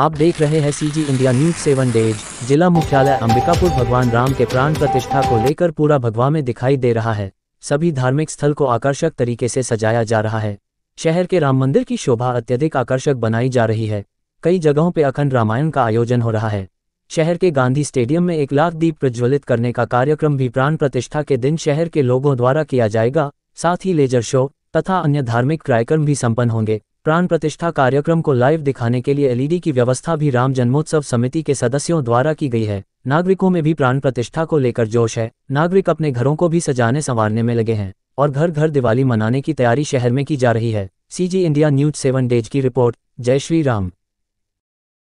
आप देख रहे हैं CG India news seven days जिला मुख्यालय अंबिकापुर भगवान राम के प्राण प्रतिष्ठा को लेकर पूरा भगवा में दिखाई दे रहा है सभी धार्मिक स्थल को आकर्षक तरीके से सजाया जा रहा है शहर के राम मंदिर की शोभा अत्यधिक आकर्षक बनाई जा रही है कई जगहों पर अखंड रामायण का आयोजन हो रहा है शहर के गांधी स्टेडियम में एक लाख दीप प्रज्वलित करने का कार्यक्रम भी प्राण प्रतिष्ठा के दिन शहर के लोगों द्वारा किया जाएगा साथ ही लेजर शो तथा अन्य धार्मिक कार्यक्रम भी संपन्न होंगे प्राण प्रतिष्ठा कार्यक्रम को लाइव दिखाने के लिए एलईडी की व्यवस्था भी राम जन्मोत्सव समिति के सदस्यों द्वारा की गई है नागरिकों में भी प्राण प्रतिष्ठा को लेकर जोश है नागरिक अपने घरों को भी सजाने संवारने में लगे हैं और घर घर दिवाली मनाने की तैयारी शहर में की जा रही है CG India news seven days की रिपोर्ट जय श्री राम